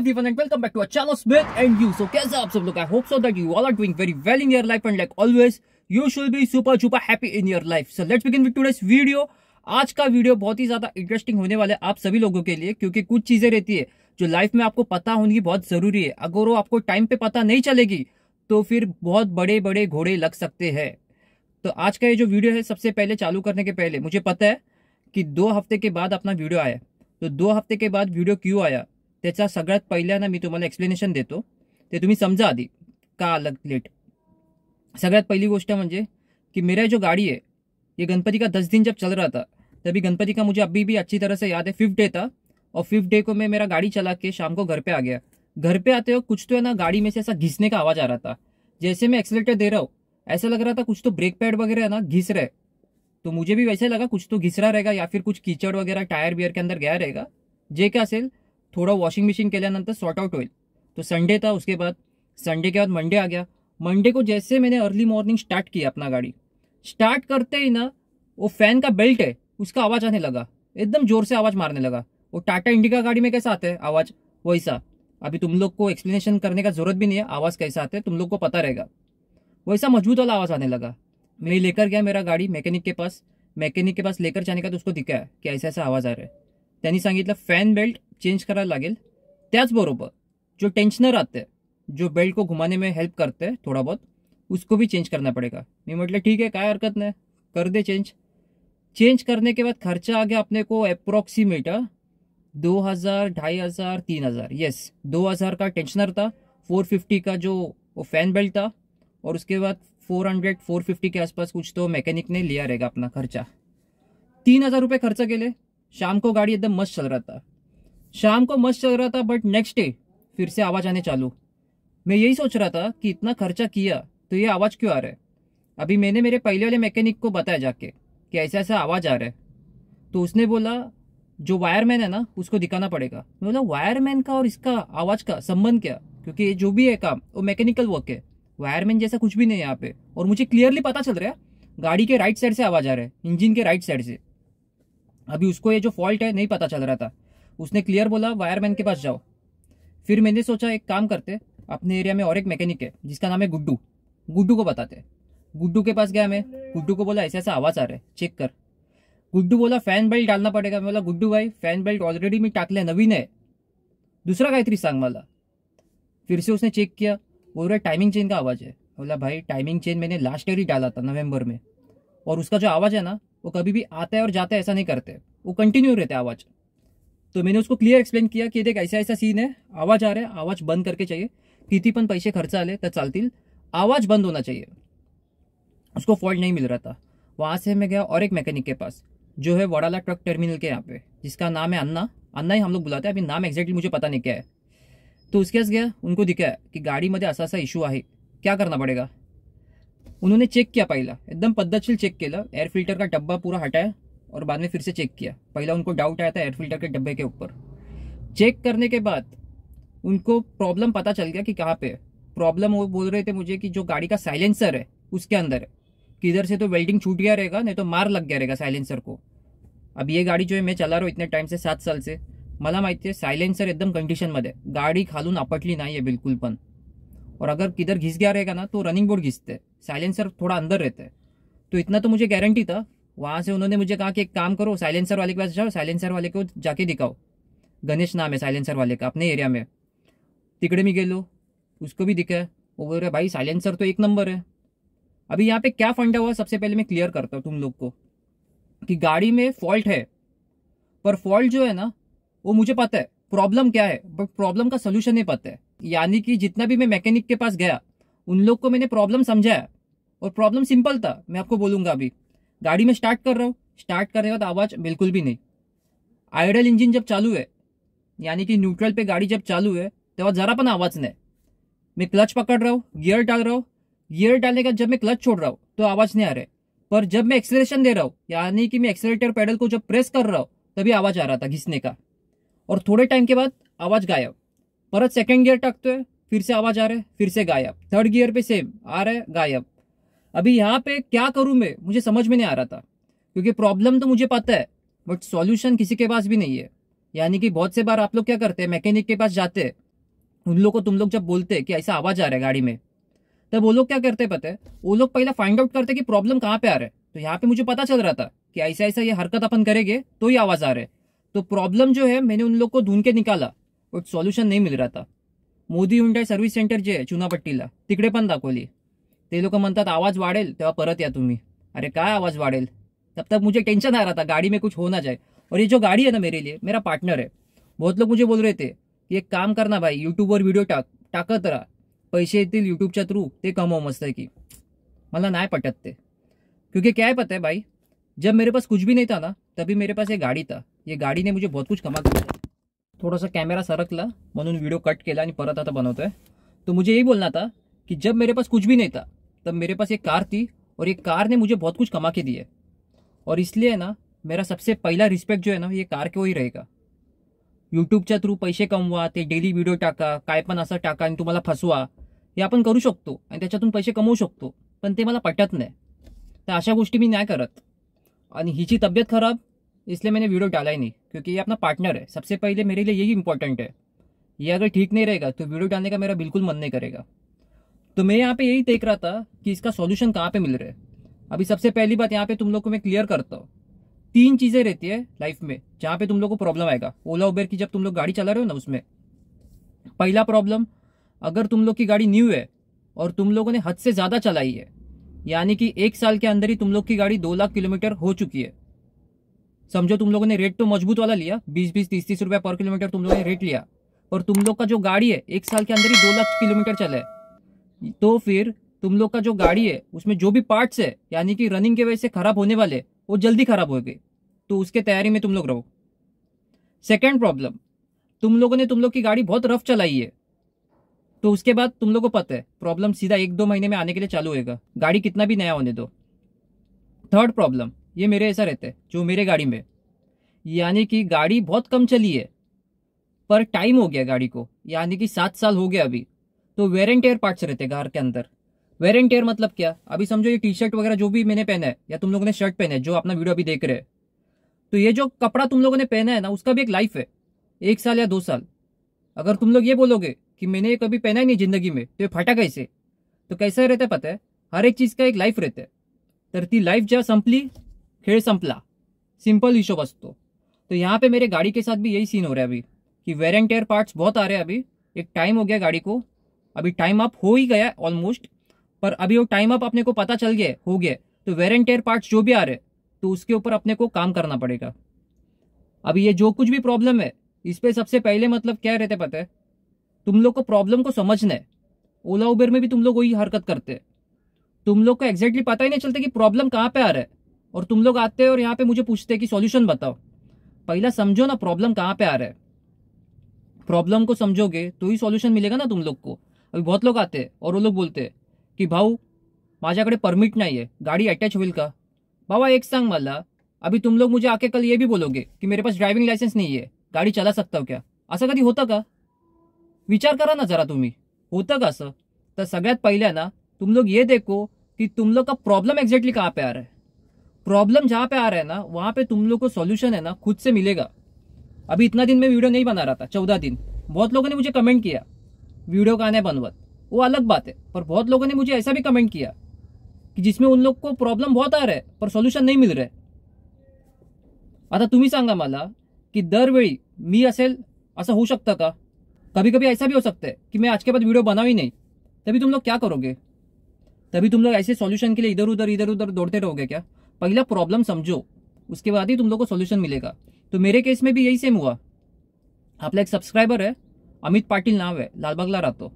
कैसे आप सब लोग आज का वीडियो बहुत ही ज्यादा इंटरेस्टिंग होने वाला है आप सभी लोगों के लिए क्योंकि कुछ चीजें रहती है जो लाइफ में आपको पता होनी बहुत जरूरी है अगर वो आपको टाइम पे पता नहीं चलेगी तो फिर बहुत बड़े बड़े घोड़े लग सकते हैं तो आज का ये जो वीडियो है सबसे पहले चालू करने के पहले मुझे पता है कि दो हफ्ते के बाद अपना वीडियो आया तो दो हफ्ते के बाद वीडियो क्यों आया त्याचा सगळ्यात पहिल्यांदा मी तुम्हाला एक्सप्लेनेशन देतो ते तुम्ही समजा आधी का अलग लेट सगळ्यात पहिली गोष्ट म्हणजे कि मेरा जो गाड़ी है ये गणपति का दस दिन जब चल रहा था तभी गणपति का मुझे अभी भी अच्छी तरह से याद है फिफ्थ डे था और फिफ्थ डे को मैं मेरा गाड़ी चला के शाम को घर पे आ गया घर पे आते हो कुछ तो है ना गाड़ी में से ऐसा घिसने का आवाज़ आ रहा था जैसे मैं एक्सलेटर दे रहा हूँ ऐसा लग रहा था कुछ तो ब्रेक पैड वगैरह ना घिस रहे तो मुझे भी वैसे लगा कुछ तो घिस रहा रहेगा या फिर कुछ कीचड़ वगैरह टायर बियर के अंदर गया रहेगा जे क्या सेल थोड़ा वॉशिंग मशीन नंतर सॉर्ट आउट होल तो संडे था उसके बाद संडे के बाद मंडे आ गया मंडे को जैसे मैंने अर्ली मॉर्निंग स्टार्ट किया अपना गाड़ी स्टार्ट करते ही ना वो फैन का बेल्ट है उसका आवाज़ आने लगा एकदम जोर से आवाज़ मारने लगा वो टाटा इंडिका गाड़ी में कैसा आता है आवाज़ वैसा अभी तुम लोग को एक्सप्लेनेशन करने का ज़रूरत भी नहीं है आवाज़ कैसा आता है तुम लोग को पता रहेगा वैसा मजबूत वाला आवाज़ आने लगा मैं लेकर गया मेरा गाड़ी मैकेनिक के पास मैकेनिक के पास लेकर जाने का तो उसको दिखाया कि ऐसा ऐसा आवाज़ आ रहा है त्यांनी संगित फैन बेल्ट चेंज करायला लागेल त्याचबरोबर जो टेन्शनर आते जो बेल्ट को घुमाने में हेल्प करते हैं थोड़ा बहुत उसको भी चेंज करना पड़ेगा मैं मटल ठीक है क्या हरकत नहीं कर दे चेंज चेंज करने के बाद खर्चा आ गया अपने को अप्रोक्सीमेट दो हज़ार ढाई हज़ार तीन हज़ार येस दो हज़ार का टेंशनर था फोर फिफ्टी का जो वो फैन बेल्ट था और उसके बाद फोर हंड्रेड फोर फिफ्टी के आसपास कुछ तो मैकेनिक ने लिया रहेगा अपना खर्चा तीन हज़ार रुपये खर्चा के लिए शाम को गाड़ी एकदम मस्त चल रहा था शाम को मस्त चल रहा था बट नेक्स्ट डे फिर से आवाज़ आने चालू मैं यही सोच रहा था कि इतना खर्चा किया तो ये आवाज़ क्यों आ रहा है अभी मैंने मेरे पहले वाले मैकेनिक को बताया जाके कि ऐसा ऐसा आवाज़ आ रहा है तो उसने बोला जो वायरमैन है ना उसको दिखाना पड़ेगा मैं बोला वायरमैन का और इसका आवाज़ का संबंध क्या क्योंकि ये जो भी है काम वो मैकेनिकल वर्क है वायरमैन जैसा कुछ भी नहीं है यहाँ पे और मुझे क्लियरली पता चल रहा है गाड़ी के राइट साइड से आवाज़ आ रहा है इंजन के राइट साइड से अभी उसको ये जो फॉल्ट है नहीं पता चल रहा था उसने क्लियर बोला वायरमैन के पास जाओ फिर मैंने सोचा एक काम करते अपने एरिया में और एक मैकेनिक है जिसका नाम है गुड्डू गुड्डू को बताते गुड्डू के पास गया मैं गुड्डू को बोला ऐसा ऐसा आवाज़ आ रहा है चेक कर गुड्डू बोला फैन बेल्ट डालना पडेगा मैं बोला गुड्डू भाई फैन बेल्ट ऑलरेडी मैं टाकले नवीन है दूसरा गायत्री सांग माला फिर से उसने चेक किया बोल रहा टाइमिंग चेन का आवाज़ है बोला भाई टाइमिंग चेन मैंने लास्ट ईयर ही डाला था नवंबर में और उसका जो आवाज़ है ना वो कभी भी आता है और जाता है ऐसा नहीं करते वो कंटिन्यू रहता है आवाज़ तो मैंने उसको क्लियर एक्सप्लेन किया कि देख ऐसा ऐसा सीन है आवाज आ रहा है आवाज बंद करके चाहिए किती पन पैसे खर्च आले तो चलती आवाज बंद होना चाहिए उसको फॉल्ट नहीं मिल रहा था वहाँ से मैं गया और एक मैकेनिक के पास जो है वड़ाला ट्रक टर्मिनल के यहाँ पे जिसका नाम है अन्ना अन्ना ही हम लोग बुलाते हैं अभी नाम एक्जैक्टली मुझे पता नहीं क्या है तो उसके पास गया उनको दिखाया कि गाड़ी में ऐसा ऐसा इशू है क्या करना पडेगा उन्होंने चेक किया पाला एकदम पद्धतशील चेक किया एयर फिल्टर का डब्बा पूरा हटाया और बाद में फिर से चेक किया पहला उनको डाउट आया था एयर फिल्टर के डब्बे के ऊपर चेक करने के बाद उनको प्रॉब्लम पता चल गया कि कहाँ पे है प्रॉब्लम वो बोल रहे थे मुझे कि जो गाड़ी का साइलेंसर है उसके अंदर है किधर से तो वेल्डिंग छूट गया रहेगा नहीं तो मार लग गया रहेगा साइलेंसर को अब ये गाडी जो है मैं चला रहा हूँ इतने टाइम से सात साल से मला माहिती है साइलेंसर एकदम कंडिशनमध्ये गाडी खालून आपटली नहीं है बिल्कुल पन और अगर किधर घिस गया रहेगा ना तो रनिंग बोर्ड घिसते साइलेंसर थोड़ा अंदर रहता है तो इतना तो मुझे गारंटी था वहाँ से उन्होंने मुझे कहा कि एक काम करो साइलेंसर वाले के पास जाओ साइलेंसर वाले को जाके दिखाओ गणेश नाम है साइलेंसर वाले का अपने एरिया में तिकडे गे लो उसको भी दिखा वो बोल रहे भाई साइलेंसर तो एक नंबर है अभी यहाँ पे क्या फंडा हुआ सबसे पहले मैं क्लियर करता हूँ तुम लोग को कि गाड़ी में फॉल्ट है पर फॉल्ट जो है ना वो मुझे पता है प्रॉब्लम क्या है बट प्रॉब्लम का सोल्यूशन नहीं पता है यानी कि जितना भी मैं मैकेनिक के पास गया उन लोग को मैंने प्रॉब्लम समझाया और प्रॉब्लम सिंपल था मैं आपको बोलूँगा अभी गाड़ी में स्टार्ट कर रहा हूँ स्टार्ट करने के बाद आवाज़ बिल्कुल भी नहीं आइडल इंजन जब चालू है यानी कि न्यूट्रल पे गाड़ी जब चालू है वह तो जरा पन आवाज नहीं मैं क्लच पकड़ रहा हूँ गियर डाल रहा हूँ गियर डालने का जब मैं क्लच छोड़ रहा हूँ तो आवाज़ नहीं आ रहा है पर जब मैं एक्सेलरेशन दे रहा हूँ यानी कि मैं एक्सेलेटर पैडल को जब प्रेस कर रहा हूँ तभी आवाज़ आ रहा था घिसने का और थोड़े टाइम के बाद आवाज़ गायब परत सेकेंड गियर टकते हैं फिर से आवाज़ आ रहा है फिर से गायब थर्ड गियर पर सेम आ रहा है गायब अभी यहाँ पे क्या करूँ मैं मुझे समझ में नहीं आ रहा था क्योंकि प्रॉब्लम तो मुझे पता है बट सॉल्यूशन किसी के पास भी नहीं है यानी कि बहुत से बार आप लोग क्या करते हैं मैकेनिक के पास जाते हैं उन लोग को तुम लोग जब बोलते हैं कि ऐसा आवाज आ रहा है गाड़ी में तब वो लोग क्या करते पता है वो लोग पहले फाइंड आउट करते कि प्रॉब्लम कहाँ पे आ रहा है तो यहाँ पे मुझे पता चल रहा था कि ऐसा ऐसा ये हरकत अपन करेंगे तो ही आवाज आ रहा है तो प्रॉब्लम जो है मैंने उन लोग को ढूंढ के निकाला बट सॉल्यूशन नहीं मिल रहा था मोदी उंडा सर्विस सेंटर जे है चुनापट्टीला तिकडे दाखोली ते लोग म्हणतात आवाज वाढेल तो परत या तुम्ही अरे का आवाज वाढेल तब तक मुझे टेंशन आ रहा था गाड़ी में कुछ हो ना जाए और ये जो गाड़ी है ना मेरे लिए मेरा पार्टनर है बहुत लोग मुझे बोल रहे थे कि एक काम करना भाई यूट्यूबवर वीडियो टाक टाकत रहा पैसे यूट्यूब यूट्यूबच्या थ्रू ते हो मस्त है कि मला ना पटत ते क्योंकि क्या है पता है भाई जब मेरे पास कुछ भी नहीं था ना तभी मेरे पास ये गाड़ी था ये गाड़ी ने मुझे बहुत कुछ कमा दिया थोड़ा सा कैमेरा सरकला मनु वीडियो कट केला परत आता बनवतोय तो मुझे यही बोलना था कि जब मेरे पास कुछ भी नहीं था तब मेरे पास एक कार थी और ये कार ने मुझे बहुत कुछ कमा के दिए और इसलिए ना मेरा सबसे पहला रिस्पेक्ट जो है ना ये कार के वही रहेगा के थ्रू पैसे कमवा ते डेली वीडियो टाका कायपन असा टाका आणि तुम्हाला फसवा हे आपण करू शकतो आणि त्याच्यातून पैसे कमवू शकतो पण ते मला पटत नाही तर अशा गोष्टी मी नाही करत आणि हिची खराब इसलिए मैंने वीडियो डाला ही नहीं क्योंकि ये अपना पार्टनर है सबसे पहले मेरे लिए यही इंपॉर्टेंट है ये अगर ठीक नहीं रहेगा तो वीडियो डालने का मेरा बिल्कुल मन नहीं करेगा तो मैं यहाँ पे यही देख रहा था कि इसका सॉल्यूशन कहाँ पे मिल रहा है अभी सबसे पहली बात यहाँ पे तुम लोग को मैं क्लियर करता हूँ तीन चीज़ें रहती है लाइफ में जहाँ पे तुम लोग को प्रॉब्लम आएगा ओला उबेर की जब तुम लोग गाड़ी चला रहे हो ना उसमें पहला प्रॉब्लम अगर तुम लोग की गाड़ी न्यू है और तुम लोगों ने हद से ज़्यादा चलाई है यानी कि एक साल के अंदर ही तुम लोग की गाड़ी दो लाख किलोमीटर हो चुकी है समझो तुम लोगों ने रेट तो मजबूत वाला लिया बीस बीस तीस तीस रुपया पर किलोमीटर तुम लोगों ने रेट लिया और तुम लोग का जो गाड़ी है एक साल के अंदर ही दो लाख किलोमीटर चला है तो फिर तुम लोग का जो गाड़ी है उसमें जो भी पार्ट्स है यानी कि रनिंग के वजह से ख़राब होने वाले वो जल्दी ख़राब हो गए तो उसके तैयारी में तुम लोग रहो सेकेंड प्रॉब्लम तुम लोगों ने तुम लोग की गाड़ी बहुत रफ चलाई है तो उसके बाद तुम लोग को पता है प्रॉब्लम सीधा एक दो महीने में आने के लिए चालू होएगा गाड़ी कितना भी नया होने दो थर्ड प्रॉब्लम ये मेरे ऐसा रहता है जो मेरे गाड़ी में यानी कि गाड़ी बहुत कम चली है पर टाइम हो गया गाड़ी को यानी कि सात साल हो गया अभी तो वेर एंड टेयर पार्ट्स रहते हैं कार के अंदर वेर एंड टेयर मतलब क्या अभी समझो ये टी शर्ट वगैरह जो भी मैंने पहना है या तुम लोगों ने शर्ट पहना है जो अपना वीडियो अभी देख रहे हैं तो ये जो कपड़ा तुम लोगों ने पहना है ना उसका भी एक लाइफ है एक साल या दो साल अगर तुम लोग ये बोलोगे कि मैंने ये कभी पहना ही नहीं जिंदगी में तो ये फटा कैसे तो कैसा रहता है पता है हर एक चीज़ का एक लाइफ रहता है तर ती लाइफ जहाँ संपली खेल संपला सिंपल इशो बस तो।, तो यहाँ पे मेरे गाड़ी के साथ भी यही सीन हो रहा है अभी कि वेर एंड टेयर पार्ट्स बहुत आ रहे हैं अभी एक टाइम हो गया गाड़ी को अभी टाइम अप हो ही गया ऑलमोस्ट पर अभी वो टाइम अप अपने को पता चल गया हो गया तो वेर एंड टेयर पार्ट्स जो भी आ रहे तो उसके ऊपर अपने को काम करना पड़ेगा अभी ये जो कुछ भी प्रॉब्लम है इस पर सबसे पहले मतलब क्या रहते पता है तुम लोग को प्रॉब्लम को समझना है ओला उबेर में भी तुम लोग वही हरकत करते तुम लोग को एग्जैक्टली पता ही नहीं चलता कि प्रॉब्लम कहाँ पे आ रहा है और तुम लोग आते हैं और यहाँ पे मुझे पूछते हैं कि सॉल्यूशन बताओ पहला समझो ना प्रॉब्लम कहाँ पे आ रहा है प्रॉब्लम को समझोगे तो ही सॉल्यूशन मिलेगा ना तुम लोग को अभी बहुत लोग आते हैं और वो लोग बोलते हैं कि भाऊ माझ्याकडे परमिट नहीं है गाडी अटैच हुई का बाबा एक संग माला अभी तुम लोग मुझे आके कल ये भी बोलोगे कि मेरे पास ड्राइविंग लाइसेंस नहीं है गाडी चला सकता हो क्या असा कभी होता का विचार करा ना जरा तुम्हें होता का सर तो सगत पहले ना तुम लोग ये देखो कि तुम लोग का प्रॉब्लम एग्जैक्टली कहाँ पे आ रहा है प्रॉब्लम जहाँ पे आ रहा है ना वहाँ पे तुम लोग को सॉल्यूशन है ना खुद से मिलेगा अभी इतना दिन मैं वीडियो नहीं बना रहा था चौदह दिन बहुत लोगों ने मुझे कमेंट किया वीडियो का आने बनवत वो अलग बात है पर बहुत लोगों ने मुझे ऐसा भी कमेंट किया कि जिसमें उन लोग को प्रॉब्लम बहुत आ रहा है पर सोल्यूशन नहीं मिल रहा है आता अच्छा, संगा सांगा कि दर वे मी असेल ऐसा हो सकता का कभी कभी ऐसा भी हो सकता है कि मैं आज के बाद वीडियो बनाऊ ही नहीं तभी तुम लोग क्या करोगे तभी तुम लोग ऐसे सॉल्यूशन के लिए इधर उधर इधर उधर दौड़ते रहोगे क्या पहला प्रॉब्लम समझो उसके बाद ही तुम लोग को सॉल्यूशन मिलेगा तो मेरे केस में भी यही सेम हुआ आपका एक सब्सक्राइबर है अमित पाटिल नाम है लालबागला रातो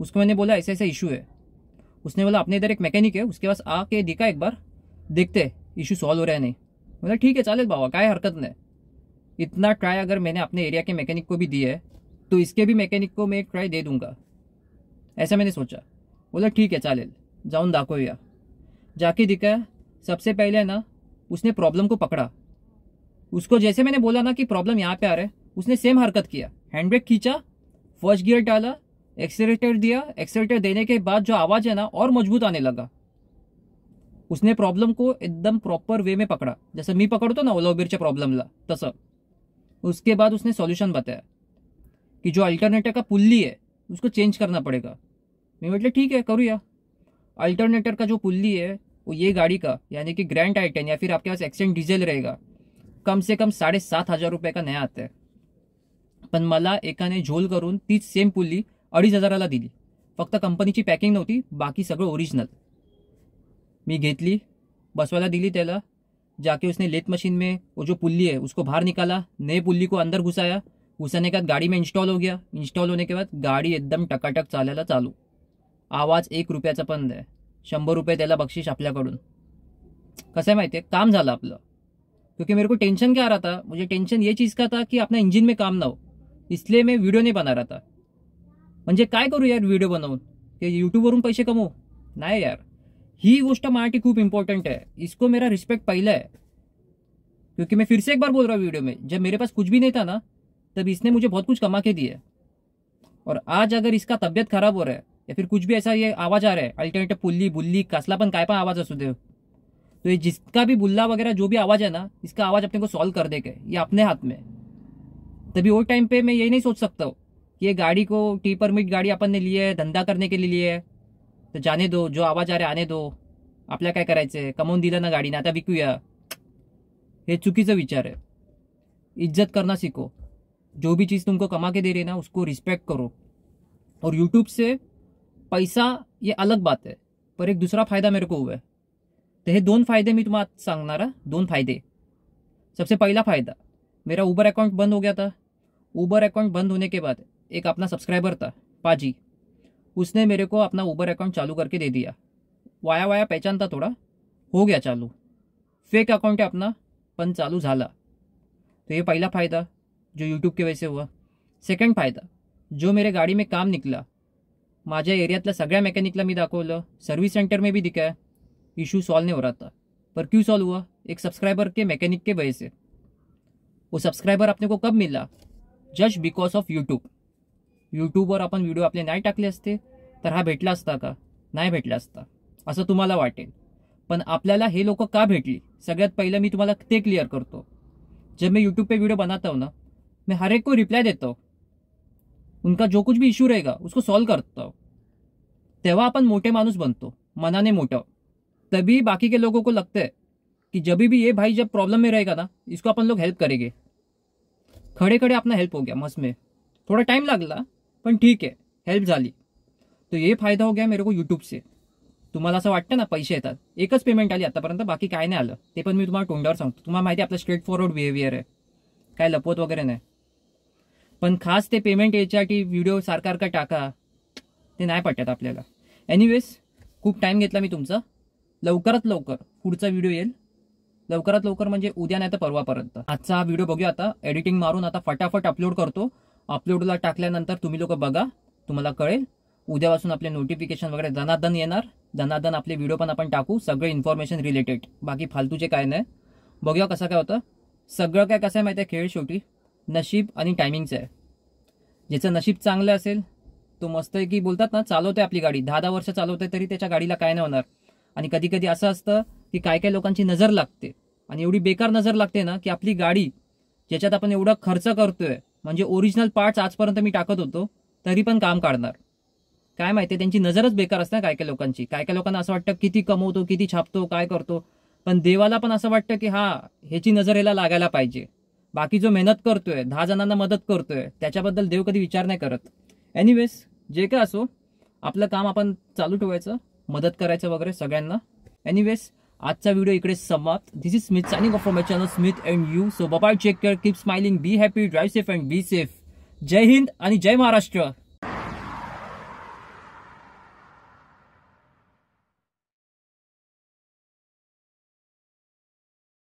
उसको मैंने बोला ऐसे ऐसे इशू है उसने बोला अपने इधर एक मैकेनिक है उसके पास आके दिखा एक बार देखते इशू सॉल्व हो रहा है नहीं बोला ठीक है चालेल बाबा का हरकत नहीं इतना ट्राई अगर मैंने अपने एरिया के मैकेनिक को भी दिए है तो इसके भी मैकेनिक को मैं एक ट्राई दे दूंगा ऐसा मैंने सोचा बोला ठीक है चालेल जाऊन या जाके दिखा सबसे पहले ना उसने प्रॉब्लम को पकड़ा उसको जैसे मैंने बोला ना कि प्रॉब्लम यहाँ पे आ रहा है उसने सेम हरकत किया हैंड ब्रेक खींचा फर्स्ट गियर डाला एक्सेलेटर दिया एक्सेलेटर देने के बाद जो आवाज़ है ना और मजबूत आने लगा उसने प्रॉब्लम को एकदम प्रॉपर वे में पकड़ा जैसे मी पकडतो ना ओला प्रॉब्लम ला तस उसके बाद उसने सॉल्यूशन बताया कि जो अल्टरनेटर का पुल्ली है उसको चेंज करना पड़ेगा मैं बोले ठीक है करूँ या अल्टरनेटर का जो पुल्ली है वो ये गाड़ी का यानी कि ग्रैंड आइटन या फिर आपके पास एक्सेंट डीजल रहेगा कम से कम साढ़े सात हज़ार रुपये का नया आता है पण मला एकाने झोल करून तीच सेम पुल्ली अडीच हजाराला दिली फक्त कंपनीची पॅकिंग नव्हती बाकी सगळं ओरिजिनल मी घेतली बसवाला दिली त्याला जाके उसने लेथ मशीन में वो जो पुल्ली है उसको बाहर निकाला नए पुल्ली को अंदर घुसाया घुसाने के बाद गाड़ी में इंस्टॉल हो गया इंस्टॉल होने के बाद गाड़ी एकदम टकाटक चालायला चालू आवाज एक रुपयाचा पण आहे शंभर रुपये त्याला बक्षीस आपल्याकडून कसं आहे माहिती आहे काम झालं आपलं क्योंकि मेरे को टेंशन क्या रहा था मुझे टेन्शन ये चीज़ का था की अपना इंजिन में काम ना हो इसलिए मैं वीडियो नहीं बना रहा था मजे का यार बनव कि यूट्यूब यूट्यूबवरून पैसे कमो नहीं यार ही गोष्ट मराठी खूब इम्पॉर्टेंट है इसको मेरा रिस्पेक्ट पहला है क्योंकि मैं फिर से एक बार बोल रहा हूँ वीडियो में जब मेरे पास कुछ भी नहीं था ना तब इसने मुझे बहुत कुछ कमा के दिया और आज अगर इसका तबियत खराब हो रहा है या फिर कुछ भी ऐसा ये आवाज़ आ रहा है अल्टरनेटिव पुल्ली बुल्ली कसलापन पण आवाज असू दे तो ये जिसका भी बुल्ला वगैरह जो भी आवाज़ है ना इसका आवाज़ अपने को सॉल्व कर देगा ये अपने हाथ में तभी वो टाइम पे मैं ये नहीं सोच सकता हूँ कि ये गाड़ी को टी परमिट गाडी अपन ने लिए है धंधा करने के लिए लिए है तो जाने दो जो आवाज आ रहे आने दो आपल्याला काय करायचं आहे कमवून दिलं ना गाडीने आता विकूया हे चुकीचा विचार आहे इज्जत करना सीखो जो भी चीज़ तुमको कमा के दे रही ना उसको रिस्पेक्ट करो और यूट्यूब से पैसा ये अलग बात है पर एक दुसरा फायदा मेरे को हुआ है तो हे दोन फायदे मी तुम्हाला सांगणार दोन फायदे सबसे पहिला फायदा मेरा उबर अकाउंट बंद हो गया था ऊबर अकाउंट बंद होने के बाद एक अपना सब्सक्राइबर था पाजी उसने मेरे को अपना ऊबर अकाउंट चालू करके दे दिया वाया वाया पहचान था थोड़ा हो गया चालू फेक अकाउंट है अपना पन चालू झाला तो ये पहला फ़ायदा जो यूट्यूब के वजह से हुआ सेकंड फायदा जो मेरे गाडी में काम निकला माझ्या एरियातल्या सगळ्या मेकॅनिकला मी दाखवलं सर्व्हिस सेंटर में भी दिखा है इशू सॉल्व नहीं हो रहा था पर क्यों सॉल्व हुआ एक सब्सक्राइबर के मैकेनिक के वजह से वो सब्सक्राइबर अपने को कब मिला जस्ट बिकॉज ऑफ यूट्यूब यूट्यूबवर आपण व्हिडिओ आपले नाही टाकले असते तर हा भेटला असता का नाही भेटला असता असं तुम्हाला वाटेल पण आपल्याला हे लोक का भेटली सगळ्यात पहिलं मी तुम्हाला ते क्लिअर करतो जब मैं यूट्यूब पे वीडियो बनाता हूँ ना मैं हर एक को रिप्लाई देता हूँ उनका जो कुछ भी इश्यू रहेगा उसको सॉल्व करता हूँ तेव्हा अपन मोटे मानूस बनतो मनाने मोटा तभी बाकी के लोगों को लगता है कि जब भी ये भाई जब प्रॉब्लम में रहेगा ना इसको अपन लोग हेल्प करेंगे खड़े खड़े अपना हेल्प हो गया मस्त में थोड़ा टाइम लागला पण ठीक आहे हेल्प झाली तर हे फायदा हो गया मेरे को यूट्यूब से तुम्हाला असं वाटतं ना पैसे येतात एकच पेमेंट आली आतापर्यंत बाकी काय नाही आलं ते पण मी तुम्हाला तोंडावर सांगतो तुम्हाला माहिती आपलं स्ट्रेट फॉरवर्ड बिहेवियर आहे काय लपवत वगैरे नाही पण खास ते पेमेंट याच्यासाठी व्हिडिओ सारखारखा का टाका ते नाही पटत आपल्याला एनिवेज खूप टाईम घेतला मी तुमचा लवकरात लवकर पुढचा व्हिडिओ येईल लवकरात लवकर म्हणजे उद्या नाही तर परवापर्यंत आजचा हा व्हिडिओ बघूया आता एडिटिंग मारून आता फटाफट अपलोड करतो अपलोडला टाकल्यानंतर तुम्ही लोक बघा तुम्हाला कळेल उद्यापासून आपले नोटिफिकेशन वगैरे जनादन येणार जनादन आपले व्हिडिओ पण आपण टाकू सगळे इन्फॉर्मेशन रिलेटेड बाकी फालतूचे काय नाही बघूया कसं काय होतं सगळं काय कसं आहे माहिती आहे खेळ शेवटी नशीब आणि टायमिंगचं आहे ज्याचं नशीब चांगलं असेल तो मस्त आहे की बोलतात ना चालवते आपली गाडी दहा दहा वर्ष चालवते तरी त्याच्या गाडीला काय नाही होणार आणि कधी कधी असं असतं की काय काय लोकांची नजर लागते आणि एवढी बेकार नजर लागते ना की आपली गाडी ज्याच्यात आपण एवढा खर्च करतोय म्हणजे ओरिजिनल पार्ट्स आजपर्यंत मी टाकत होतो तरी पण काम काढणार काय माहिती त्यांची नजरच बेकार असते काय काय लोकांची काय काय लोकांना असं वाटतं किती कमवतो किती छापतो काय करतो पण देवाला पण असं वाटतं की हा ह्याची नजर याला लागायला पाहिजे बाकी जो मेहनत करतोय दहा जणांना मदत करतोय त्याच्याबद्दल देव कधी विचार नाही करत एनिवेज जे काय असो आपलं काम आपण चालू ठेवायचं मदत करायचं वगैरे सगळ्यांना एनिवेज आजचा व्हिडिओ इकडे समाप्त this is Smith signing off from my channel Smith and you so bye take care keep smiling be happy drive safe and be safe जय हिंद आणि जय महाराष्ट्र